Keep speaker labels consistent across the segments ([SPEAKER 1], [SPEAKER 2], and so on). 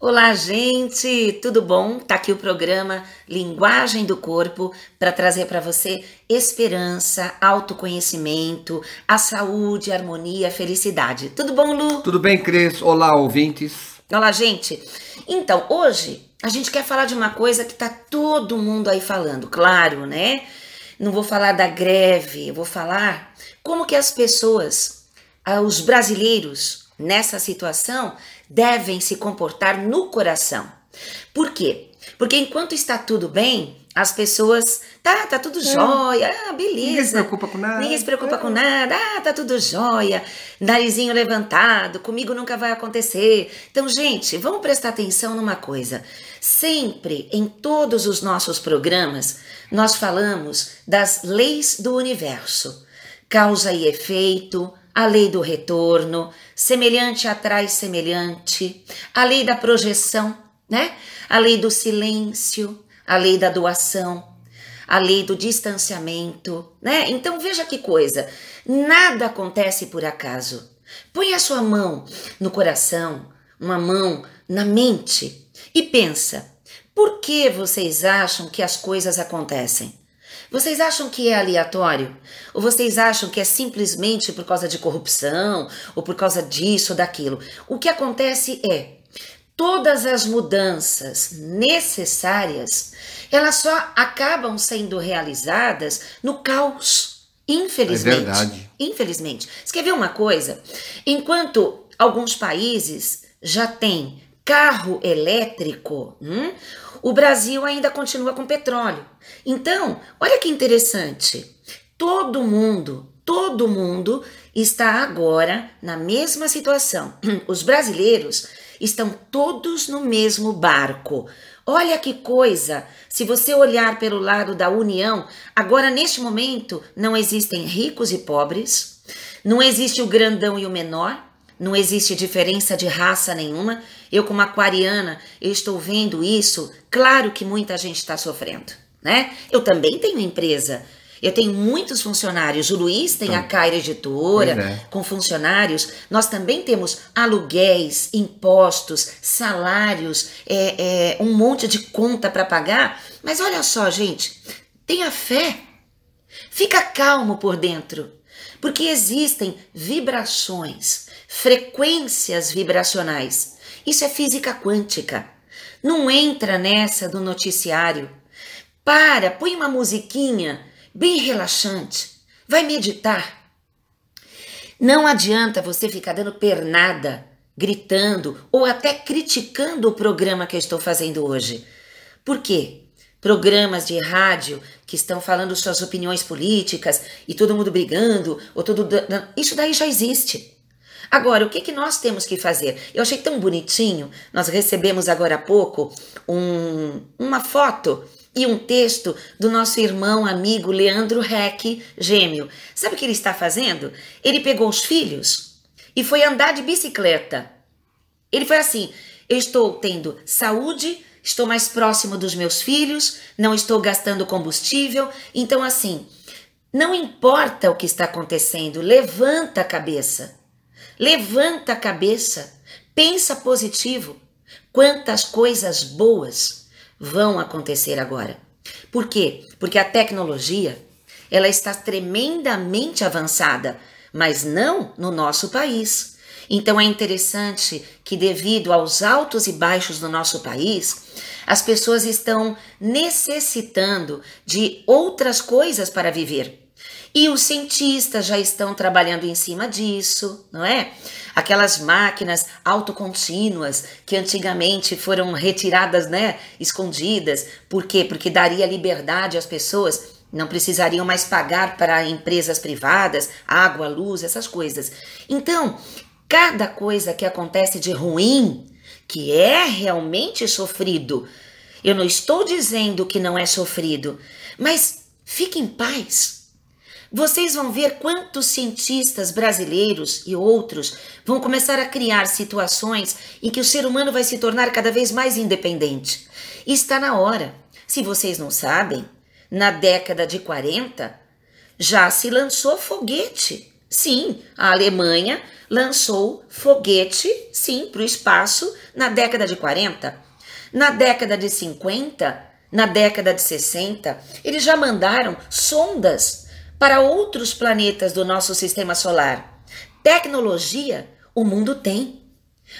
[SPEAKER 1] Olá, gente, tudo bom? Tá aqui o programa Linguagem do Corpo para trazer para você esperança, autoconhecimento, a saúde, a harmonia, a felicidade. Tudo bom, Lu?
[SPEAKER 2] Tudo bem, Cris? Olá, ouvintes.
[SPEAKER 1] Olá, gente. Então, hoje a gente quer falar de uma coisa que tá todo mundo aí falando, claro, né? Não vou falar da greve, vou falar como que as pessoas, ah, os brasileiros nessa situação, devem se comportar no coração. Por quê? Porque enquanto está tudo bem, as pessoas, tá, tá tudo é. jóia, ah, beleza. Ninguém se preocupa com nada. Ninguém se preocupa é. com nada, ah, tá tudo jóia, narizinho levantado, comigo nunca vai acontecer. Então, gente, vamos prestar atenção numa coisa. Sempre, em todos os nossos programas, nós falamos das leis do universo. Causa e efeito, a lei do retorno, semelhante atrai semelhante, a lei da projeção, né? A lei do silêncio, a lei da doação, a lei do distanciamento, né? Então veja que coisa, nada acontece por acaso. Põe a sua mão no coração, uma mão na mente e pensa: por que vocês acham que as coisas acontecem? Vocês acham que é aleatório? Ou vocês acham que é simplesmente por causa de corrupção ou por causa disso ou daquilo? O que acontece é todas as mudanças necessárias, elas só acabam sendo realizadas no caos. Infelizmente. É verdade. Infelizmente. Você quer ver uma coisa? Enquanto alguns países já têm carro elétrico, hum, o Brasil ainda continua com petróleo. Então, olha que interessante. Todo mundo, todo mundo está agora na mesma situação. Os brasileiros estão todos no mesmo barco. Olha que coisa! Se você olhar pelo lado da união, agora neste momento não existem ricos e pobres, não existe o grandão e o menor, não existe diferença de raça nenhuma. Eu, como aquariana, eu estou vendo isso. Claro que muita gente está sofrendo, né? Eu também tenho empresa. Eu tenho muitos funcionários. O Luiz tem então, a tá. Caira Editora é. com funcionários. Nós também temos aluguéis, impostos, salários, é, é, um monte de conta para pagar. Mas olha só, gente, tenha fé. Fica calmo por dentro. Porque existem vibrações, frequências vibracionais. Isso é física quântica. Não entra nessa do noticiário. Para, põe uma musiquinha bem relaxante. Vai meditar. Não adianta você ficar dando pernada, gritando ou até criticando o programa que eu estou fazendo hoje. Por quê? programas de rádio que estão falando suas opiniões políticas e todo mundo brigando, ou todo isso daí já existe. Agora, o que, que nós temos que fazer? Eu achei tão bonitinho, nós recebemos agora há pouco um, uma foto e um texto do nosso irmão, amigo Leandro Reck, gêmeo. Sabe o que ele está fazendo? Ele pegou os filhos e foi andar de bicicleta. Ele foi assim: eu estou tendo saúde, estou mais próximo dos meus filhos, não estou gastando combustível. Então, assim, não importa o que está acontecendo, levanta a cabeça. Levanta a cabeça, pensa positivo. Quantas coisas boas vão acontecer agora? Por quê? Porque a tecnologia, ela está tremendamente avançada, mas não no nosso país. Então é interessante que, devido aos altos e baixos do nosso país, as pessoas estão necessitando de outras coisas para viver. E os cientistas já estão trabalhando em cima disso, não é? Aquelas máquinas autocontínuas que antigamente foram retiradas, né, escondidas. Por quê? Porque daria liberdade às pessoas, não precisariam mais pagar para empresas privadas, água, luz, essas coisas. Então, cada coisa que acontece de ruim, que é realmente sofrido. Eu não estou dizendo que não é sofrido, mas fique em paz. Vocês vão ver quantos cientistas brasileiros e outros vão começar a criar situações em que o ser humano vai se tornar cada vez mais independente. E está na hora. Se vocês não sabem, na década de 40 já se lançou foguete Sim, a Alemanha lançou foguete, sim, para o espaço na década de 40. Na década de 50, na década de 60, eles já mandaram sondas para outros planetas do nosso sistema solar. Tecnologia o mundo tem.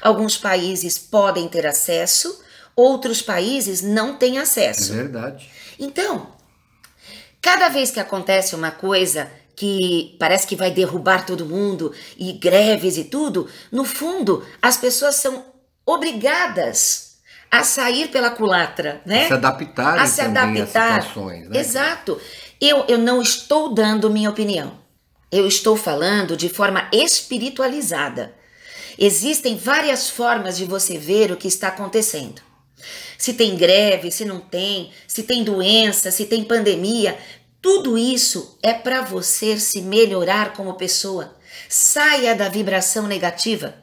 [SPEAKER 1] Alguns países podem ter acesso, outros países não têm acesso. É verdade. Então, cada vez que acontece uma coisa que parece que vai derrubar todo mundo e greves e tudo, no fundo as pessoas são obrigadas a sair pela culatra, né? A se adaptar a se adaptar. Às situações, né? Exato. Eu, eu não estou dando minha opinião. Eu estou falando de forma espiritualizada. Existem várias formas de você ver o que está acontecendo. Se tem greve, se não tem, se tem doença, se tem pandemia, tudo isso é para você se melhorar como pessoa. Saia da vibração negativa.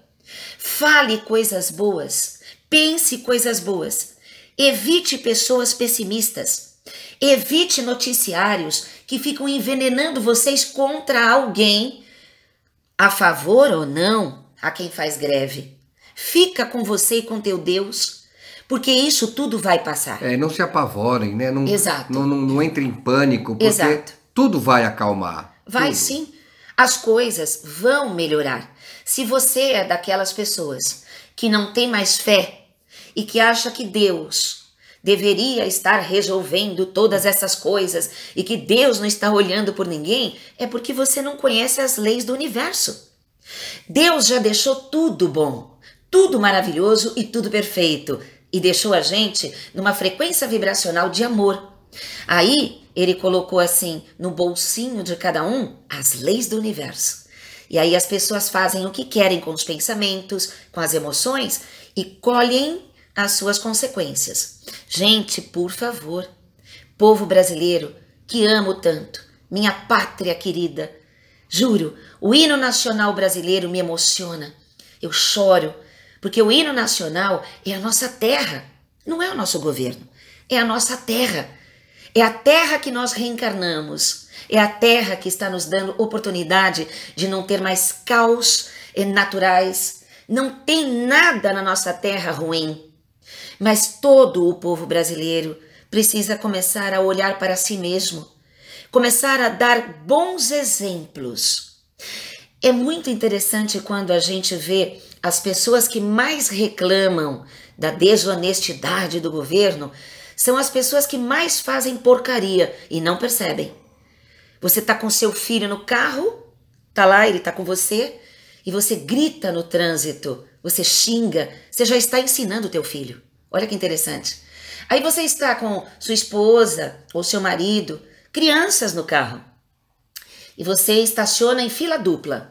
[SPEAKER 1] Fale coisas boas. Pense coisas boas. Evite pessoas pessimistas. Evite noticiários que ficam envenenando vocês contra alguém, a favor ou não, a quem faz greve. Fica com você e com teu Deus porque isso tudo vai passar.
[SPEAKER 2] É, não se apavorem, né? Não, Exato. Não, não, não entrem em pânico, porque Exato. tudo vai acalmar. Vai
[SPEAKER 1] tudo. sim. As coisas vão melhorar. Se você é daquelas pessoas que não tem mais fé e que acha que Deus deveria estar resolvendo todas essas coisas e que Deus não está olhando por ninguém, é porque você não conhece as leis do universo. Deus já deixou tudo bom, tudo maravilhoso e tudo perfeito e deixou a gente numa frequência vibracional de amor. Aí ele colocou assim no bolsinho de cada um as leis do universo. E aí as pessoas fazem o que querem com os pensamentos, com as emoções e colhem as suas consequências. Gente, por favor, povo brasileiro que amo tanto, minha pátria querida, juro, o hino nacional brasileiro me emociona. Eu choro, porque o hino nacional é a nossa terra, não é o nosso governo, é a nossa terra. É a terra que nós reencarnamos, é a terra que está nos dando oportunidade de não ter mais caos eh, naturais. Não tem nada na nossa terra ruim, mas todo o povo brasileiro precisa começar a olhar para si mesmo, começar a dar bons exemplos. É muito interessante quando a gente vê as pessoas que mais reclamam da desonestidade do governo são as pessoas que mais fazem porcaria e não percebem. Você tá com seu filho no carro, tá lá, ele tá com você, e você grita no trânsito, você xinga, você já está ensinando o teu filho. Olha que interessante. Aí você está com sua esposa ou seu marido, crianças no carro, e você estaciona em fila dupla.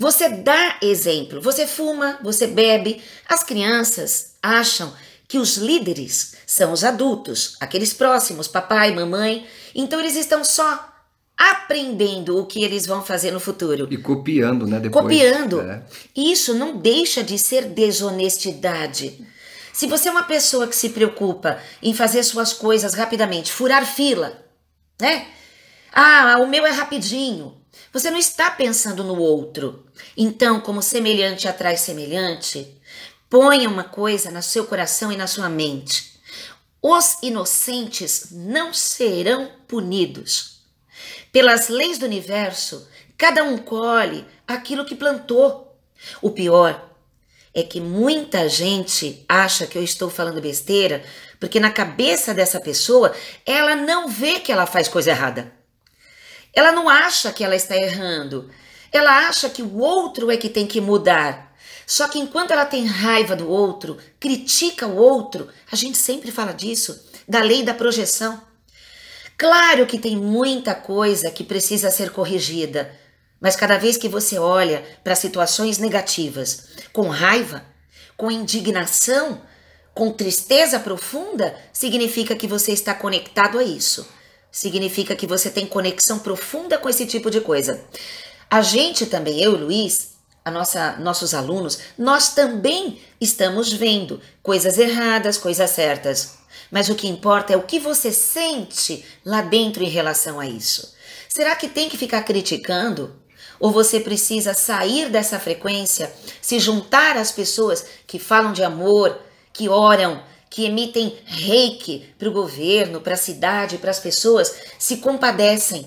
[SPEAKER 1] Você dá exemplo, você fuma, você bebe. As crianças acham que os líderes são os adultos, aqueles próximos, papai, mamãe. Então eles estão só aprendendo o que eles vão fazer no futuro. E
[SPEAKER 2] copiando, né? Depois, copiando. É.
[SPEAKER 1] Isso não deixa de ser desonestidade. Se você é uma pessoa que se preocupa em fazer suas coisas rapidamente, furar fila, né? Ah, o meu é rapidinho. Você não está pensando no outro. Então, como semelhante atrai semelhante, ponha uma coisa no seu coração e na sua mente. Os inocentes não serão punidos. Pelas leis do universo, cada um colhe aquilo que plantou. O pior é que muita gente acha que eu estou falando besteira, porque na cabeça dessa pessoa ela não vê que ela faz coisa errada. Ela não acha que ela está errando. Ela acha que o outro é que tem que mudar. Só que enquanto ela tem raiva do outro, critica o outro, a gente sempre fala disso, da lei da projeção. Claro que tem muita coisa que precisa ser corrigida, mas cada vez que você olha para situações negativas com raiva, com indignação, com tristeza profunda, significa que você está conectado a isso significa que você tem conexão profunda com esse tipo de coisa. A gente também, eu e Luiz, a nossa, nossos alunos, nós também estamos vendo coisas erradas, coisas certas. Mas o que importa é o que você sente lá dentro em relação a isso. Será que tem que ficar criticando? Ou você precisa sair dessa frequência, se juntar às pessoas que falam de amor, que oram, que emitem reiki para o governo, para a cidade, para as pessoas, se compadecem.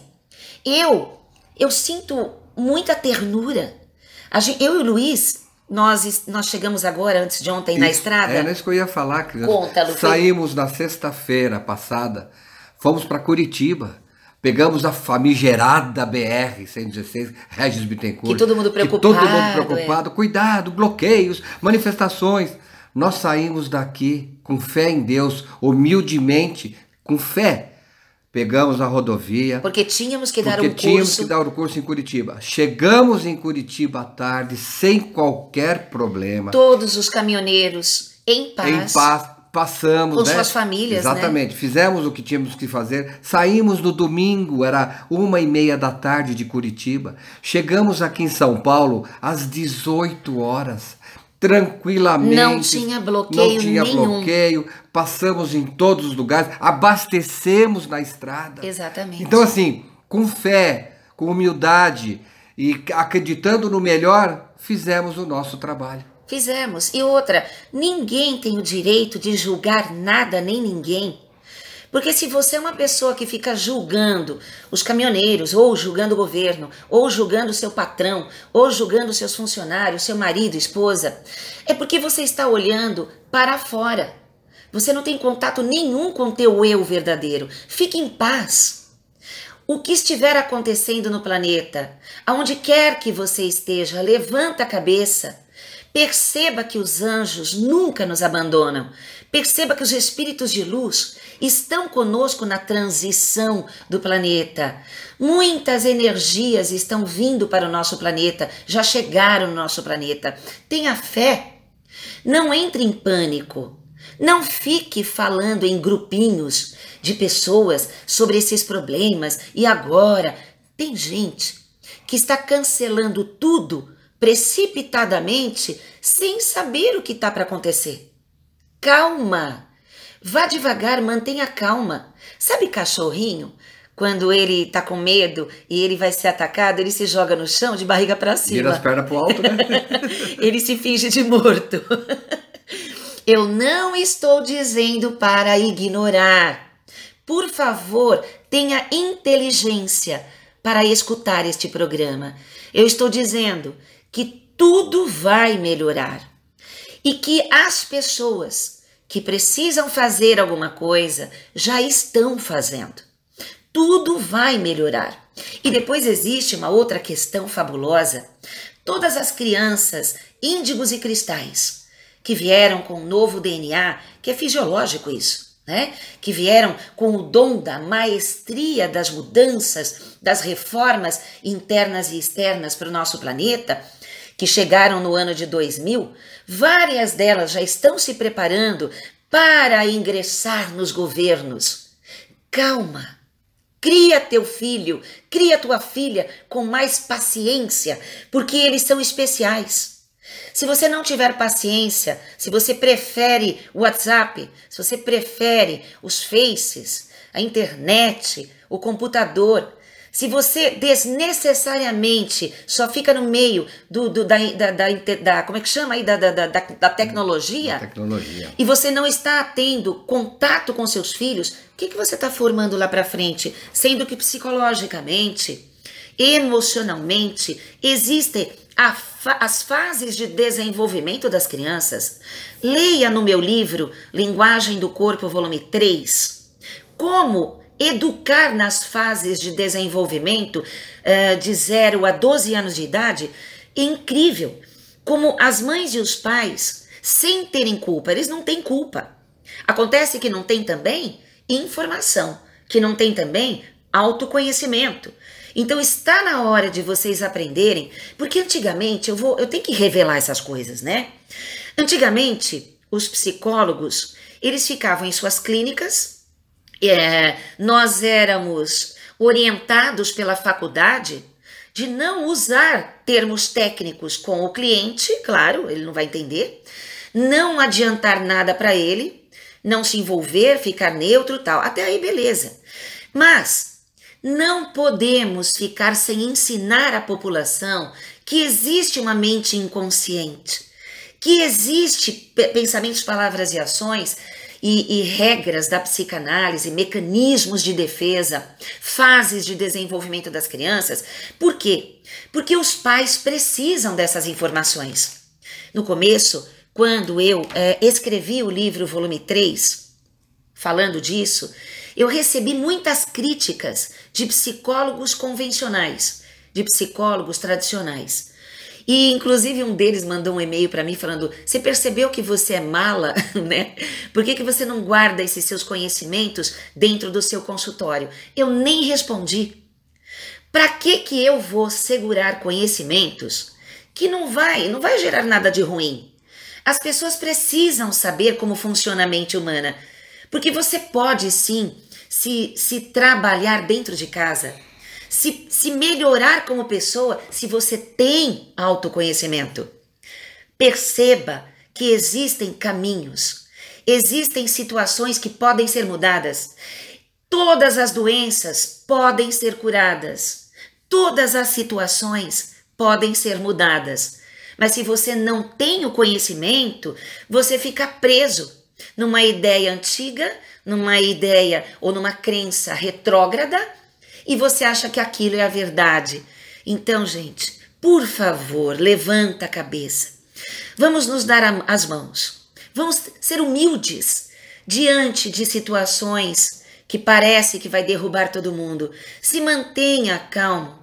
[SPEAKER 1] Eu, eu sinto muita ternura. Eu e o Luiz, nós, nós chegamos agora, antes de ontem, Isso, na estrada. Era isso que eu ia
[SPEAKER 2] falar, criança. Conta, Luiz. Saímos na sexta-feira passada, fomos para Curitiba. Pegamos a famigerada BR-116, Regis Bittencourt. Que todo mundo preocupado. todo mundo preocupado. É. Cuidado, bloqueios, manifestações. Nós saímos daqui com fé em Deus, humildemente, com fé. Pegamos a rodovia.
[SPEAKER 1] Porque tínhamos que dar porque um curso. tínhamos que
[SPEAKER 2] dar o um curso em Curitiba. Chegamos em Curitiba à tarde sem qualquer problema.
[SPEAKER 1] Todos os caminhoneiros em paz. Em
[SPEAKER 2] paz, passamos. Com né? suas famílias. Né? Exatamente. Né? Fizemos o que tínhamos que fazer. Saímos no domingo, era uma e meia da tarde de Curitiba. Chegamos aqui em São Paulo às 18 horas tranquilamente. Não tinha bloqueio não tinha nenhum. bloqueio, passamos em todos os lugares, abastecemos na estrada.
[SPEAKER 1] Exatamente. Então, assim,
[SPEAKER 2] com fé, com humildade e acreditando no melhor, fizemos o nosso trabalho.
[SPEAKER 1] Fizemos. E outra, ninguém tem o direito de julgar nada nem ninguém porque se você é uma pessoa que fica julgando os caminhoneiros, ou julgando o governo, ou julgando o seu patrão, ou julgando os seus funcionários, seu marido, esposa, é porque você está olhando para fora. Você não tem contato nenhum com teu eu verdadeiro. Fique em paz. O que estiver acontecendo no planeta, aonde quer que você esteja, levanta a cabeça. Perceba que os anjos nunca nos abandonam. Perceba que os espíritos de luz estão conosco na transição do planeta. Muitas energias estão vindo para o nosso planeta, já chegaram no nosso planeta. Tenha fé. Não entre em pânico. Não fique falando em grupinhos de pessoas sobre esses problemas e agora. Tem gente que está cancelando tudo precipitadamente sem saber o que está para acontecer. Calma! Vá devagar, mantenha calma. Sabe cachorrinho? Quando ele tá com medo e ele vai ser atacado, ele se joga no chão de barriga para cima. Vira as pernas pro alto, né? ele se finge de morto. Eu não estou dizendo para ignorar. Por favor, tenha inteligência para escutar este programa. Eu estou dizendo que tudo vai melhorar e que as pessoas que precisam fazer alguma coisa já estão fazendo. Tudo vai melhorar. E depois existe uma outra questão fabulosa. Todas as crianças, índigos e cristais, que vieram com um novo DNA, que é fisiológico isso, né? Que vieram com o dom da maestria das mudanças, das reformas internas e externas para o nosso planeta, que chegaram no ano de 2000 Várias delas já estão se preparando para ingressar nos governos. Calma! Cria teu filho, cria tua filha com mais paciência, porque eles são especiais. Se você não tiver paciência, se você prefere o WhatsApp, se você prefere os Faces, a internet, o computador, se você desnecessariamente só fica no meio do, do da, da, da, da, como é que chama aí da, da, da, da tecnologia, tecnologia, e você não está tendo contato com seus filhos, o que, que você está formando lá para frente? Sendo que psicologicamente, emocionalmente, existem Fa as fases de desenvolvimento das crianças, leia no meu livro Linguagem do Corpo, volume 3, como educar nas fases de desenvolvimento eh, de 0 a 12 anos de idade, é incrível como as mães e os pais, sem terem culpa, eles não têm culpa. Acontece que não tem também informação, que não tem também autoconhecimento. Então está na hora de vocês aprenderem, porque antigamente eu vou, eu tenho que revelar essas coisas, né? Antigamente, os psicólogos, eles ficavam em suas clínicas é, nós éramos orientados pela faculdade de não usar termos técnicos com o cliente, claro, ele não vai entender, não adiantar nada para ele, não se envolver, ficar neutro, tal. Até aí beleza. Mas não podemos ficar sem ensinar à população que existe uma mente inconsciente, que existe pensamentos, palavras e ações e, e regras da psicanálise, mecanismos de defesa, fases de desenvolvimento das crianças. Por quê? Porque os pais precisam dessas informações. No começo, quando eu é, escrevi o livro volume 3, falando disso, eu recebi muitas críticas de psicólogos convencionais, de psicólogos tradicionais. E inclusive um deles mandou um e-mail para mim falando: "Você percebeu que você é mala, né? Por que, que você não guarda esses seus conhecimentos dentro do seu consultório?" Eu nem respondi. Para que que eu vou segurar conhecimentos que não vai, não vai gerar nada de ruim? As pessoas precisam saber como funciona a mente humana, porque você pode sim se, se trabalhar dentro de casa se, se melhorar como pessoa se você tem autoconhecimento. Perceba que existem caminhos, existem situações que podem ser mudadas. Todas as doenças podem ser curadas, todas as situações podem ser mudadas. Mas se você não tem o conhecimento, você fica preso numa ideia antiga, numa ideia ou numa crença retrógrada e você acha que aquilo é a verdade. Então, gente, por favor, levanta a cabeça. Vamos nos dar as mãos. Vamos ser humildes diante de situações que parece que vai derrubar todo mundo. Se mantenha calmo.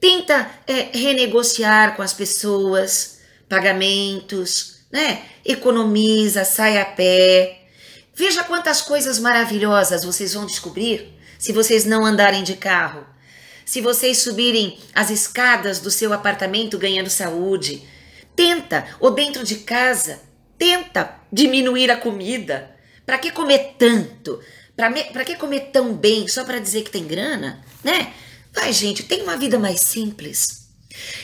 [SPEAKER 1] Tenta é, renegociar com as pessoas, pagamentos, né? Economiza, sai a pé. Veja quantas coisas maravilhosas vocês vão descobrir se vocês não andarem de carro, se vocês subirem as escadas do seu apartamento ganhando saúde. Tenta, ou dentro de casa, tenta diminuir a comida. Para que comer tanto? Para que comer tão bem só para dizer que tem grana, né? Vai, gente, tem uma vida mais simples.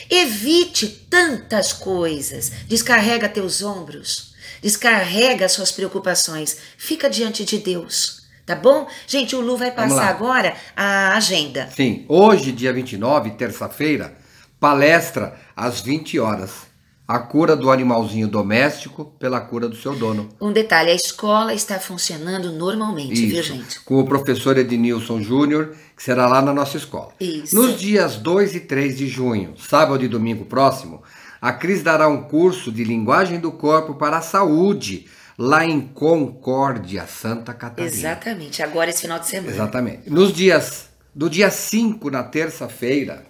[SPEAKER 1] Evite tantas coisas. Descarrega teus ombros. Descarrega suas preocupações. Fica diante de Deus. Tá bom? Gente, o Lu vai passar agora a agenda.
[SPEAKER 2] Sim, hoje, dia 29, terça-feira, palestra às 20 horas. A cura do animalzinho doméstico pela cura do seu dono.
[SPEAKER 1] Um detalhe, a escola está funcionando normalmente, Isso, viu, gente?
[SPEAKER 2] Com o professor Ednilson Júnior, que será lá na nossa escola. Isso. Nos dias 2 e 3 de junho, sábado e domingo próximo, a Cris dará um curso de linguagem do corpo para a saúde lá em Concórdia, Santa Catarina.
[SPEAKER 1] Exatamente, agora esse final de semana.
[SPEAKER 2] Exatamente. Nos dias do dia 5 na terça-feira.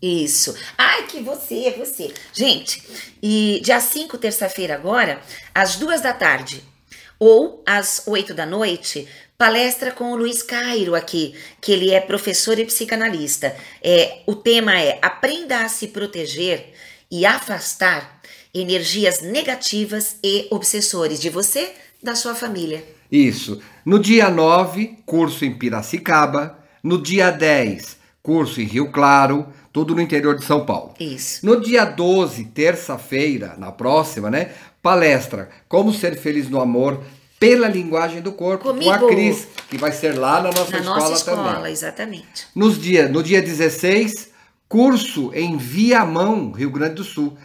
[SPEAKER 2] Isso.
[SPEAKER 1] Ai, que você, você. Gente, e dia 5, terça-feira agora, às duas da tarde ou às oito da noite, palestra com o Luiz Cairo aqui, que ele é professor e psicanalista. É, o tema é Aprenda a se proteger e afastar energias negativas e obsessores de você, da sua família.
[SPEAKER 2] Isso. No dia 9, curso em Piracicaba. No dia 10, curso em Rio Claro, tudo no interior de São Paulo. Isso. No dia 12, terça-feira, na próxima, né? Palestra Como Ser Feliz no Amor pela Linguagem do Corpo Comigo. com a Cris, que vai ser lá na nossa na escola nossa escola, também.
[SPEAKER 1] exatamente.
[SPEAKER 2] Nos dia, no dia 16, curso em Viamão, Rio Grande do Sul.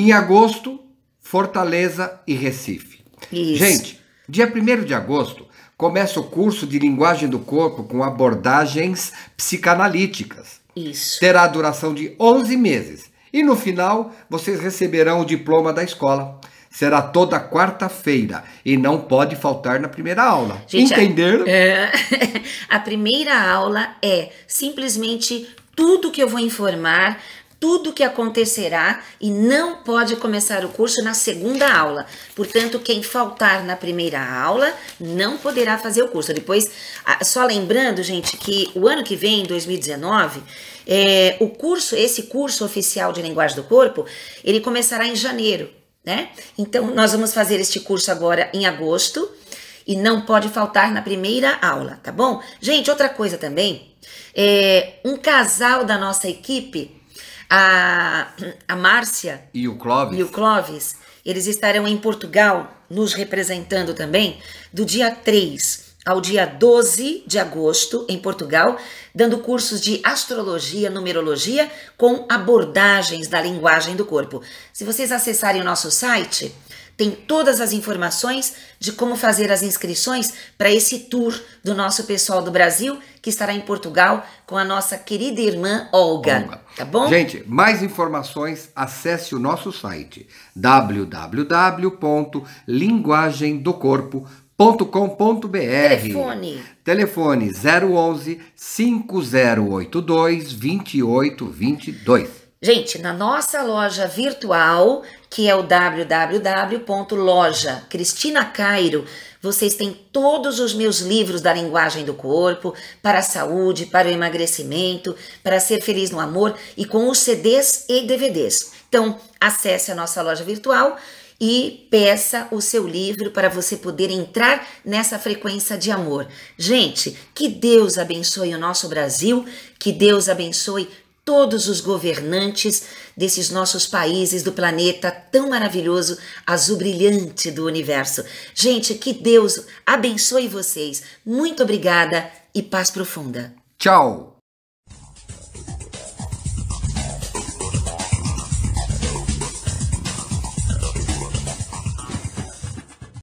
[SPEAKER 2] Em agosto, Fortaleza e Recife. Isso. Gente, dia 1 de agosto começa o curso de linguagem do corpo com abordagens psicanalíticas. Isso. Terá duração de 11 meses. E no final, vocês receberão o diploma da escola. Será toda quarta-feira e não pode faltar na primeira aula. Gente, Entenderam? A,
[SPEAKER 1] é, a primeira aula é simplesmente tudo que eu vou informar tudo o que acontecerá e não pode começar o curso na segunda aula. Portanto, quem faltar na primeira aula não poderá fazer o curso. Depois, ah, só lembrando, gente, que o ano que vem, 2019, é, o curso, esse curso oficial de linguagem do corpo, ele começará em janeiro, né? Então, nós vamos fazer este curso agora em agosto e não pode faltar na primeira aula, tá bom? Gente, outra coisa também, é, um casal da nossa equipe a, a Márcia
[SPEAKER 2] e o, Clóvis. e o
[SPEAKER 1] Clóvis, eles estarão em Portugal nos representando também do dia 3 ao dia 12 de agosto em Portugal, dando cursos de astrologia, numerologia com abordagens da linguagem do corpo. Se vocês acessarem o nosso site, tem todas as informações de como fazer as inscrições para esse tour do nosso pessoal do Brasil, que estará em Portugal com a nossa querida irmã Olga. Olga. Tá bom? Gente,
[SPEAKER 2] mais informações, acesse o nosso site www.linguagemdocorpo.com.br. Telefone. Telefone 011 5082 2822.
[SPEAKER 1] Gente, na nossa loja virtual, que é o www.loja Cristina Cairo, vocês têm todos os meus livros da linguagem do corpo, para a saúde, para o emagrecimento, para ser feliz no amor e com os CDs e DVDs. Então, acesse a nossa loja virtual e peça o seu livro para você poder entrar nessa frequência de amor. Gente, que Deus abençoe o nosso Brasil, que Deus abençoe todos os governantes desses nossos países do planeta tão maravilhoso, azul brilhante do universo. Gente, que Deus abençoe vocês. Muito obrigada e paz profunda. Tchau!